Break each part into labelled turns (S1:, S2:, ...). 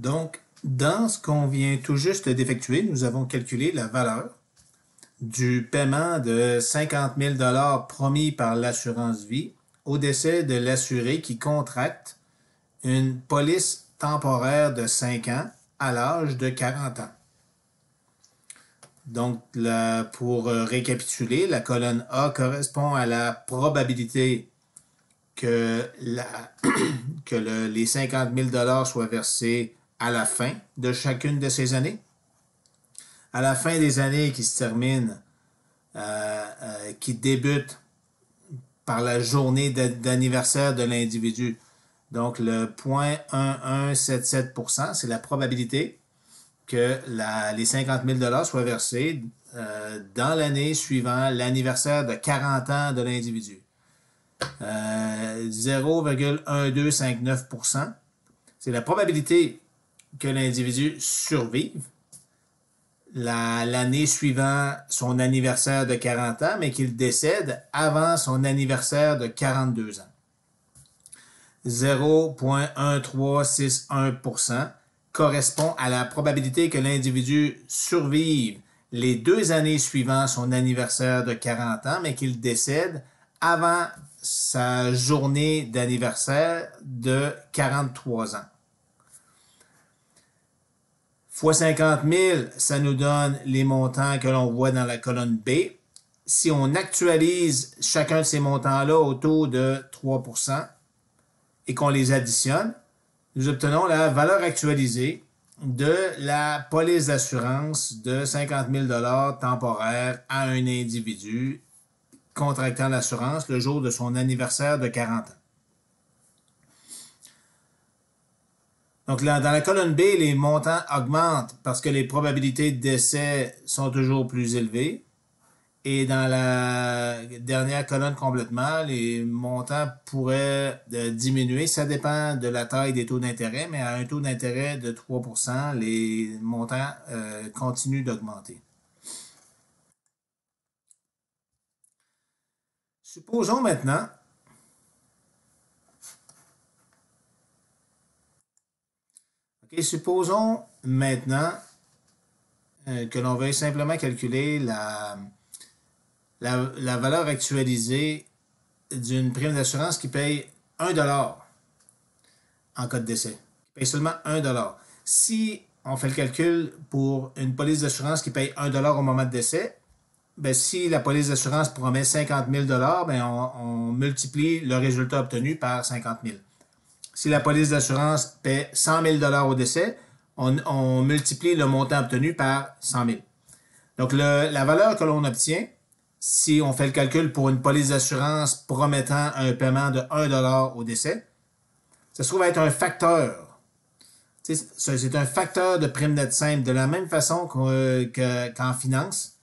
S1: Donc, dans ce qu'on vient tout juste d'effectuer, nous avons calculé la valeur du paiement de 50 000 promis par l'assurance vie au décès de l'assuré qui contracte une police temporaire de 5 ans à l'âge de 40 ans. Donc, pour euh, récapituler, la colonne A correspond à la probabilité que, les 50 000 soient versés à la fin de chacune de ces années. À la fin des années qui se terminent, euh, euh, qui débutent par la journée d'anniversaire de l'individu. Donc le 0.1177%, c'est la probabilité que la, les 50 000 soient versés euh, dans l'année suivant l'anniversaire de 40 ans de l'individu. Euh, 0,1259%, c'est la probabilité que l'individu survive l'année suivant son anniversaire de 40 ans, mais qu'il décède avant son anniversaire de 42 ans. 0,1361% correspond à la probabilité que l'individu survive les deux années suivant son anniversaire de 40 ans, mais qu'il décède avant sa journée d'anniversaire de 43 ans fois 50 000, ça nous donne les montants que l'on voit dans la colonne B. Si on actualise chacun de ces montants-là au taux de 3 et qu'on les additionne, nous obtenons la valeur actualisée de la police d'assurance de 50 000 temporaire à un individu contractant l'assurance le jour de son anniversaire de 40 ans. Donc, dans la colonne B, les montants augmentent parce que les probabilités de décès sont toujours plus élevées. Et dans la dernière colonne complètement, les montants pourraient euh, diminuer. Ça dépend de la taille des taux d'intérêt, mais à un taux d'intérêt de 3 les montants euh, continuent d'augmenter. Supposons maintenant Et supposons maintenant euh, que l'on veuille simplement calculer la, la, valeur actualisée d'une prime d'assurance qui paye 1 en cas de décès. Qui paye seulement 1 Si on fait le calcul pour une police d'assurance qui paye 1 au moment de décès, ben, si la police d'assurance promet 50 000 ben, on, on multiplie le résultat obtenu par 50 000. Si la police d'assurance paie 100 000 au décès, on, multiplie le montant obtenu par 100 000. Donc, la valeur que l'on obtient, si on fait le calcul pour une police d'assurance promettant un paiement de 1 au décès, ça se trouve être un facteur c'est un facteur de prime net simple. De la même façon euh, qu'en finance,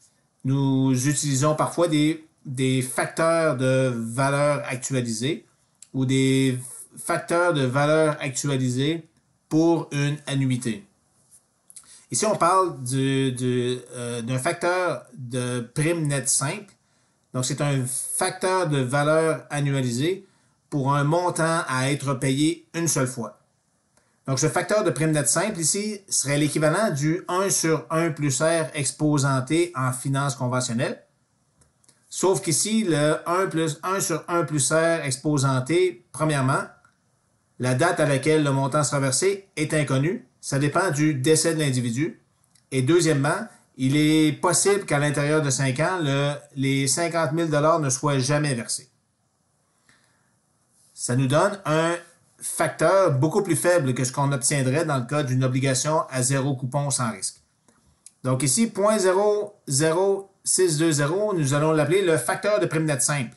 S1: nous utilisons parfois des, des, facteurs de valeur actualisée ou des facteur de valeur actualisée pour une annuité. Ici, on parle euh, d'un facteur de prime net simple. Donc, c'est un facteur de valeur annualisée pour un montant à être payé une seule fois. Donc, ce facteur de prime net simple ici serait l'équivalent du 1 sur 1 plus R exposanté en finance conventionnelle. Sauf qu'ici, le 1 plus 1 sur 1 plus R exposanté, premièrement, la date à laquelle le montant sera versé est inconnue. Ça dépend du décès de l'individu. Et deuxièmement, il est possible qu'à l'intérieur de 5 ans, les 50 000 ne soient jamais versés. Ça nous donne un facteur beaucoup plus faible que ce qu'on obtiendrait dans le cas d'une obligation à zéro coupon sans risque. Donc ici, 0.00620, nous allons l'appeler le facteur de prime nette simple.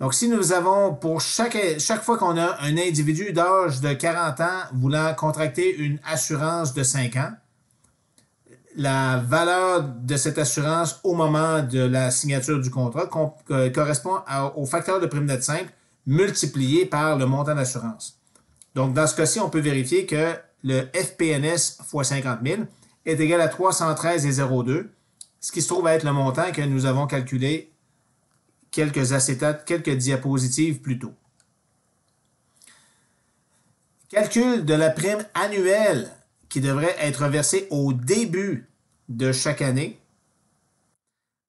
S1: Donc, si nous avons, pour chaque, chaque fois qu'on a un individu d'âge de 40 ans voulant contracter une assurance de 5 ans, la valeur de cette assurance au moment de la signature du contrat euh, correspond au facteur de prime net simple multiplié par le montant d'assurance. Donc, dans ce cas-ci, on peut vérifier que le FPNS x 50 000 est égal à 313,02, ce qui se trouve être le montant que nous avons calculé quelques acétates, quelques diapositives plus Calcul de la prime annuelle qui devrait être versée au début de chaque année,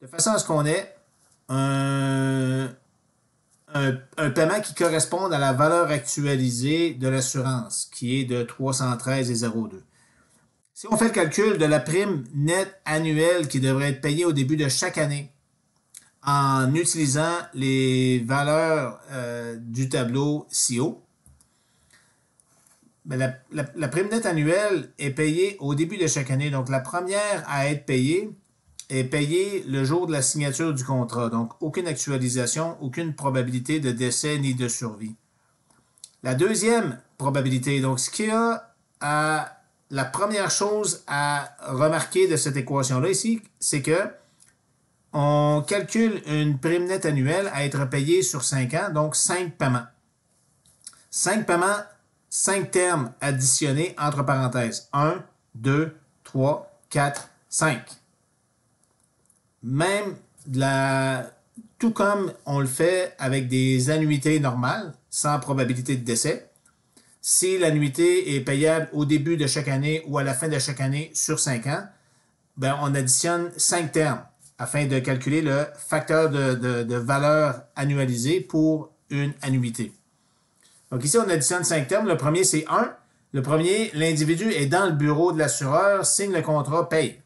S1: de façon à ce qu'on ait un, un, paiement qui corresponde à la valeur actualisée de l'assurance, qui est de 313,02. Si on fait le calcul de la prime nette annuelle qui devrait être payée au début de chaque année, en utilisant les valeurs euh, du tableau CIO. Ben, la, prime nette annuelle est payée au début de chaque année. Donc, la première à être payée est payée le jour de la signature du contrat. Donc, aucune actualisation, aucune probabilité de décès ni de survie. La deuxième probabilité, donc ce qu'il y a à la première chose à remarquer de cette équation-là ici, c'est que on calcule une prime nette annuelle à être payée sur 5 ans, donc 5 paiements. 5 paiements, 5 termes additionnés entre parenthèses. 1, 2, 3, 4, 5. Même la, tout comme on le fait avec des annuités normales, sans probabilité de décès, si l'annuité est payable au début de chaque année ou à la fin de chaque année sur 5 ans, ben on additionne 5 termes afin de calculer le facteur de, valeur annualisée pour une annuité. Donc ici, on additionne cinq termes. Le premier, c'est 1. Le premier, l'individu est dans le bureau de l'assureur, signe le contrat, paye.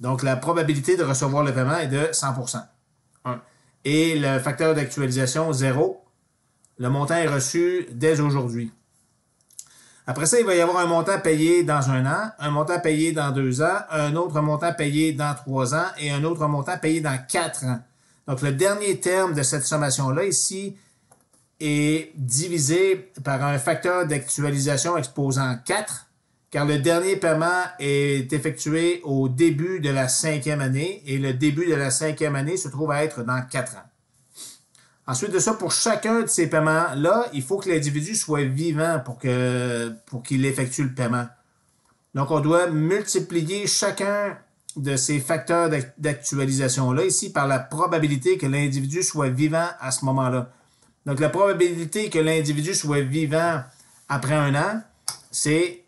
S1: Donc la probabilité de recevoir le paiement est de 100 Et le facteur d'actualisation, 0. Le montant est reçu dès aujourd'hui. Après ça, il va y avoir un montant payé dans un an, un montant payé dans deux ans, un autre montant payé dans trois ans et un autre montant payé dans quatre ans. Donc, le dernier terme de cette sommation-là ici est divisé par un facteur d'actualisation exposant quatre, car le dernier paiement est effectué au début de la cinquième année et le début de la cinquième année se trouve à être dans quatre ans. Ensuite de ça, pour chacun de ces paiements-là, il faut que l'individu soit vivant pour qu'il pour effectue le paiement. Donc, on doit multiplier chacun de ces facteurs d'actualisation-là ici par la probabilité que l'individu soit vivant à ce moment-là. Donc, la probabilité que l'individu soit vivant après un an, c'est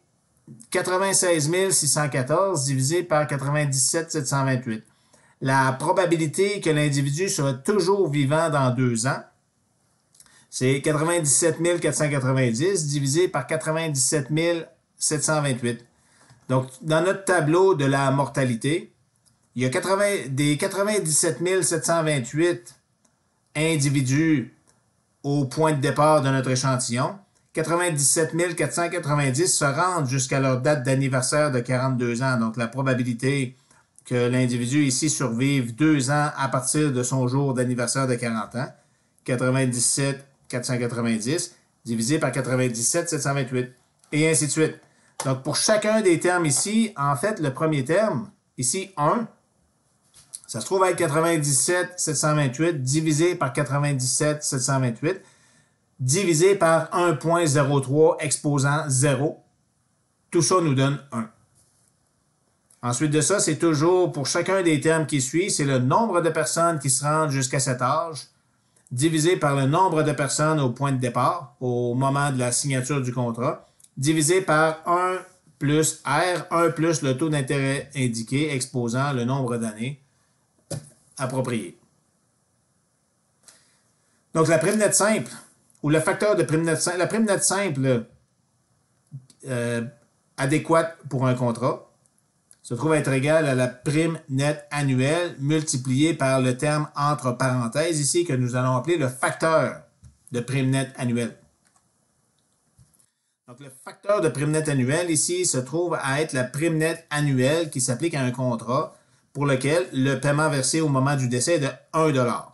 S1: 96 614 divisé par 97 728 la probabilité que l'individu sera toujours vivant dans deux ans, c'est 97 490 divisé par 97 728. Donc, dans notre tableau de la mortalité, il y a 80, des 97 728 individus au point de départ de notre échantillon. 97 490 se rendent jusqu'à leur date d'anniversaire de 42 ans. Donc, la probabilité que l'individu ici survive deux ans à partir de son jour d'anniversaire de 40 ans. 97, 490, divisé par 97, 728, et ainsi de suite. Donc, pour chacun des termes ici, en fait, le premier terme, ici 1, ça se trouve à être 97, 728, divisé par 97, 728, divisé par 1.03 exposant 0. Tout ça nous donne 1. Ensuite de ça, c'est toujours pour chacun des termes qui suit, c'est le nombre de personnes qui se rendent jusqu'à cet âge divisé par le nombre de personnes au point de départ, au moment de la signature du contrat, divisé par 1 plus R, 1 plus le taux d'intérêt indiqué exposant le nombre d'années appropriées. Donc la prime nette simple, ou le facteur de prime nette simple, la prime nette simple euh, adéquate pour un contrat, se trouve être égal à la prime nette annuelle multipliée par le terme entre parenthèses ici que nous allons appeler le facteur de prime nette annuelle. Donc, le facteur de prime nette annuelle ici se trouve à être la prime nette annuelle qui s'applique à un contrat pour lequel le paiement versé au moment du décès est de 1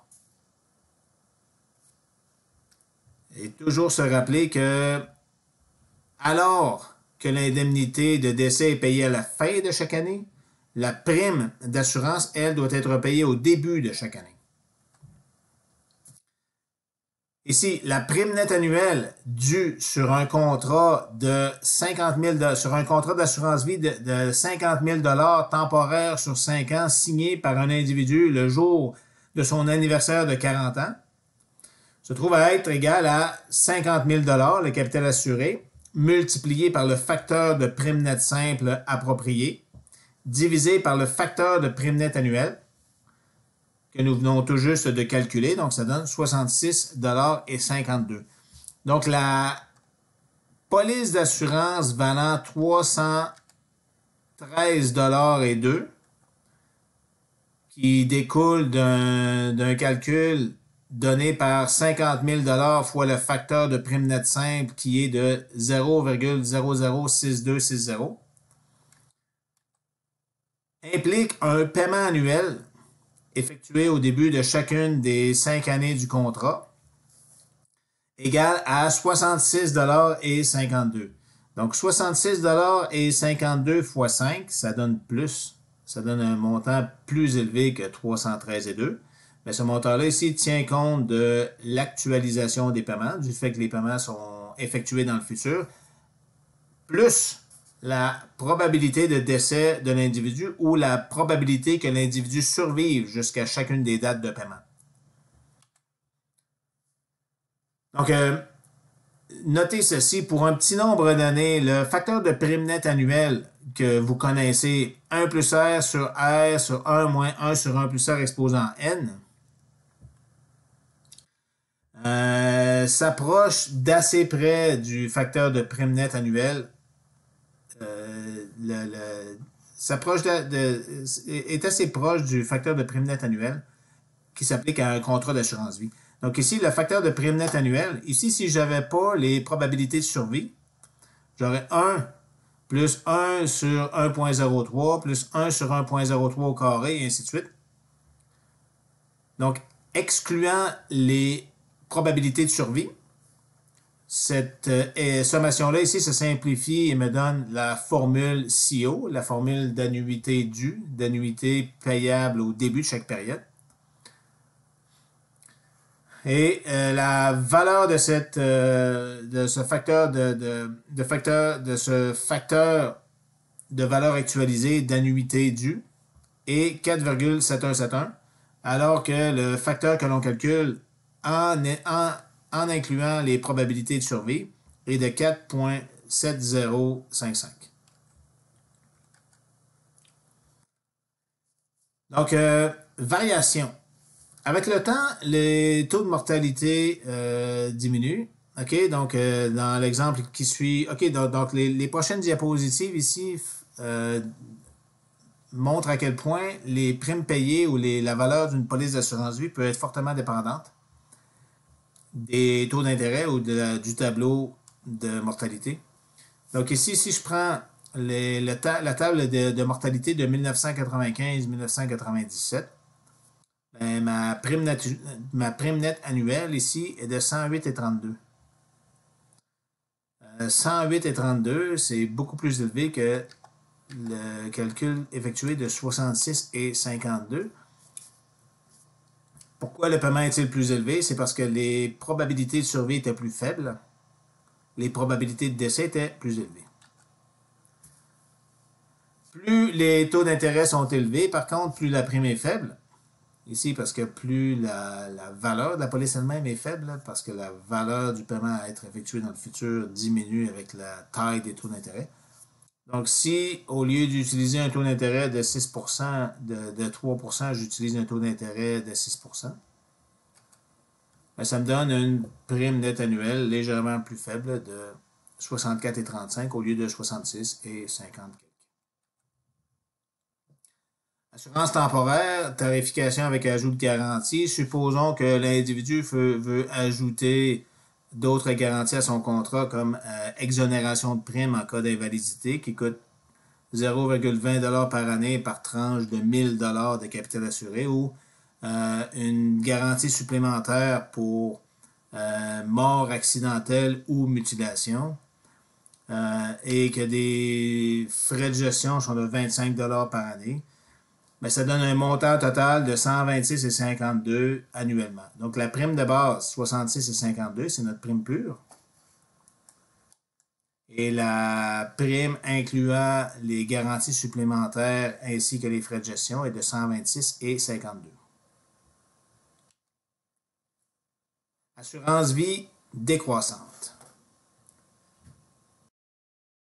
S1: Et toujours se rappeler que alors que l'indemnité de décès est payée à la fin de chaque année. La prime d'assurance, elle, doit être payée au début de chaque année. Ici, la prime nette annuelle due sur un contrat de 50 sur un contrat d'assurance vie de, de 50 000 temporaire sur 5 ans signé par un individu le jour de son anniversaire de 40 ans se trouve à être égale à 50 000 le capital assuré, multiplié par le facteur de prime net simple approprié, divisé par le facteur de prime net annuel, que nous venons tout juste de calculer, donc ça donne 66,52 Donc la police d'assurance valant 313,02 qui découle d'un calcul donné par 50 000 fois le facteur de prime net simple qui est de 0,006260 implique un paiement annuel effectué au début de chacune des cinq années du contrat égal à 66 et 52. Donc 66 et 52 fois 5, ça donne plus, ça donne un montant plus élevé que 313,2 ce montant-là ici tient compte de l'actualisation des paiements, du fait que les paiements sont effectués dans le futur, plus la probabilité de décès de l'individu ou la probabilité que l'individu survive jusqu'à chacune des dates de paiement. Donc, euh, notez ceci, pour un petit nombre d'années, le facteur de prime net annuel que vous connaissez, 1 plus R sur R sur 1 moins 1 sur 1 plus R exposant N, euh, s'approche d'assez près du facteur de prime net annuel. Euh, s'approche est assez proche du facteur de prime net annuel qui s'applique à un contrat d'assurance vie. Donc ici, le facteur de prime net annuel, ici, si je n'avais pas les probabilités de survie, j'aurais 1 plus 1 sur 1.03, plus 1 sur 1.03 au carré, et ainsi de suite. Donc, excluant les probabilité de survie. Euh, cette sommation-là ici se simplifie et me donne la formule CO, la formule d'annuité due, d'annuité payable au début de chaque période. Et euh, la valeur de, cette, euh, de ce facteur de, de, de, de ce facteur de valeur actualisée d'annuité due est 4,7171, alors que le facteur que l'on calcule en, incluant les probabilités de survie, est de 4.7055. Donc, euh, variation. Avec le temps, les taux de mortalité euh, diminuent. OK, donc euh, dans l'exemple qui suit, OK, donc, les, prochaines diapositives ici montrent à quel point les primes payées ou les, la valeur d'une police d'assurance vie peut être fortement dépendante des taux d'intérêt ou du tableau de mortalité. Donc ici, si je prends la table de, mortalité de 1995-1997, ben, ma, prime nette annuelle ici est de 108,32. 108,32, euh, c'est beaucoup plus élevé que le calcul effectué de 66 et 52. Pourquoi le paiement est-il plus élevé? C'est parce que les probabilités de survie étaient plus faibles. Les probabilités de décès étaient plus élevées. Plus les taux d'intérêt sont élevés, par contre, plus la prime est faible. Ici, parce que plus la, valeur de la police elle-même est faible, parce que la valeur du paiement à être effectué dans le futur diminue avec la taille des taux d'intérêt. Donc, si au lieu d'utiliser un taux d'intérêt de 6 de, 3 j'utilise un taux d'intérêt de 6 ben, ça me donne une prime nette annuelle légèrement plus faible de et 64,35 au lieu de 66 et 50 Assurance temporaire, tarification avec ajout de garantie. Supposons que l'individu veut, ajouter d'autres garanties à son contrat comme euh, exonération de prime en cas d'invalidité qui coûte 0,20 par année par tranche de 1000 de capital assuré ou euh, une garantie supplémentaire pour euh, mort accidentelle ou mutilation et que des frais de gestion sont de 25 par année mais ben, ça donne un montant total de 126,52 annuellement. Donc la prime de base, 66,52, c'est notre prime pure. Et la prime incluant les garanties supplémentaires ainsi que les frais de gestion est de 126,52. Assurance vie décroissante.